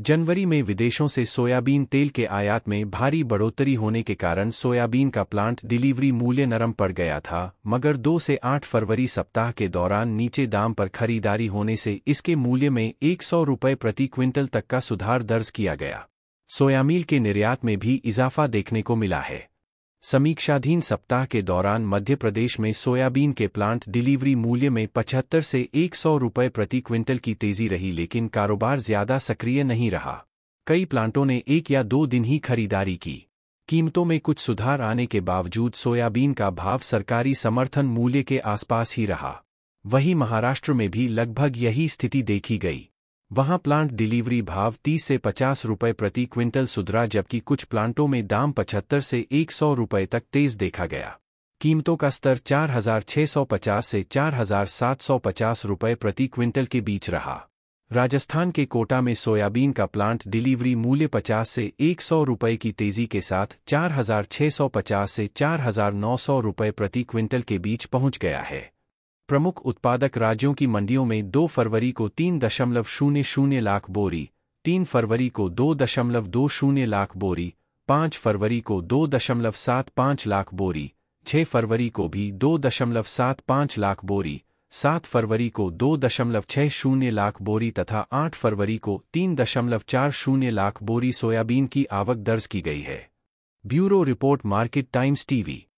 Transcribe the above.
जनवरी में विदेशों से सोयाबीन तेल के आयात में भारी बढ़ोतरी होने के कारण सोयाबीन का प्लांट डिलीवरी मूल्य नरम पड़ गया था मगर 2 से 8 फरवरी सप्ताह के दौरान नीचे दाम पर खरीदारी होने से इसके मूल्य में एक सौ रुपये प्रति क्विंटल तक का सुधार दर्ज किया गया सोयामील के निर्यात में भी इजाफा देखने को मिला है समीक्षाधीन सप्ताह के दौरान मध्य प्रदेश में सोयाबीन के प्लांट डिलीवरी मूल्य में 75 से 100 रुपये प्रति क्विंटल की तेजी रही लेकिन कारोबार ज्यादा सक्रिय नहीं रहा कई प्लांटों ने एक या दो दिन ही खरीदारी की कीमतों में कुछ सुधार आने के बावजूद सोयाबीन का भाव सरकारी समर्थन मूल्य के आसपास ही रहा वहीं महाराष्ट्र में भी लगभग यही स्थिति देखी गई वहां प्लांट डिलीवरी भाव 30 से 50 रुपए प्रति क्विंटल सुधरा जबकि कुछ प्लांटों में दाम 75 से 100 रुपए तक तेज देखा गया कीमतों का स्तर 4,650 से 4,750 रुपए प्रति क्विंटल के बीच रहा राजस्थान के कोटा में सोयाबीन का प्लांट डिलीवरी मूल्य 50 से 100 रुपए की तेजी के साथ 4,650 से 4,900 रुपए प्रति क्विंटल के बीच पहुंच गया है प्रमुख उत्पादक राज्यों की मंडियों में 2 फरवरी को तीन दशमलव शून्य शून्य लाख बोरी तीन फरवरी को दो दशमलव दो शून्य लाख बोरी 5 फरवरी को दो दशमलव सात पाँच लाख बोरी 6 फरवरी को भी दो दशमलव सात पाँच लाख बोरी सात फरवरी को दो दशमलव छः शून्य लाख बोरी तथा आठ फरवरी को तीन दशमलव चार शून्य लाख बोरी सोयाबीन की आवक दर्ज की गई है bureau report Market Times TV